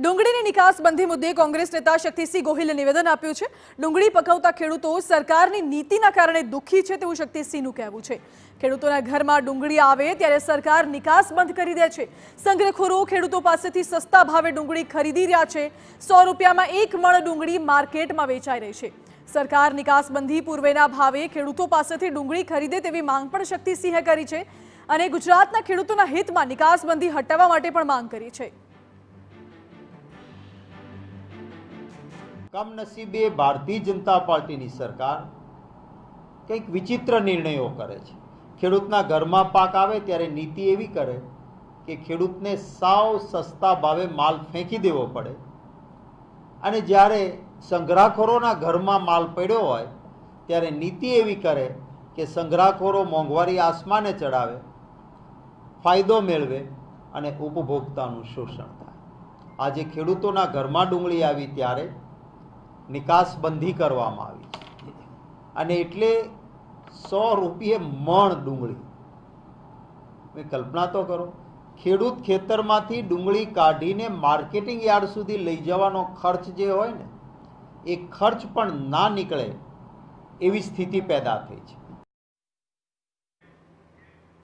ડુંગળીની નિકાસબંધી મુદ્દે કોંગ્રેસ નેતા શક્તિસિંહ ગોહિલે નિવેદન આપ્યું છે ડુંગળી પકવતા ખેડૂતો સરકારની નીતિના કારણે દુઃખી છે તેવું શક્તિસિંહનું કહેવું છે ખેડૂતોના ઘરમાં ડુંગળી આવે ત્યારે સરકાર નિકાસ બંધ કરી દે છે સંગ્રહખોરો ખેડૂતો પાસેથી સસ્તા ભાવે ડુંગળી ખરીદી રહ્યા છે સો રૂપિયામાં એક મણ ડુંગળી માર્કેટમાં વેચાઈ રહી છે સરકાર નિકાસબંધી પૂર્વેના ભાવે ખેડૂતો પાસેથી ડુંગળી ખરીદે તેવી માંગ પણ શક્તિસિંહે કરી છે અને ગુજરાતના ખેડૂતોના હિતમાં નિકાસબંધી હટાવવા માટે પણ માંગ કરી છે કમનસીબે ભારતીય જનતા પાર્ટીની સરકાર કંઈક વિચિત્ર નિર્ણયો કરે છે ખેડૂતના ઘરમાં પાક આવે ત્યારે નીતિ એવી કરે કે ખેડૂતને સાવ સસ્તા ભાવે માલ ફેંકી દેવો પડે અને જ્યારે સંગ્રહખોરોના ઘરમાં માલ પડ્યો હોય ત્યારે નીતિ એવી કરે કે સંગ્રહખોરો મોંઘવારી આસમાને ચડાવે ફાયદો મેળવે અને ઉપભોક્તાનું શોષણ થાય આજે ખેડૂતોના ઘરમાં ડુંગળી આવી ત્યારે નિકાસબંધી કરવામાં આવી છે અને એટલે સો રૂપિયે મણ ડુંગળી મેં કલ્પના તો કરો ખેડૂત ખેતરમાંથી ડુંગળી કાઢીને માર્કેટિંગ યાર્ડ સુધી લઈ જવાનો ખર્ચ જે હોય ને એ ખર્ચ પણ ના નીકળે એવી સ્થિતિ પેદા થઈ છે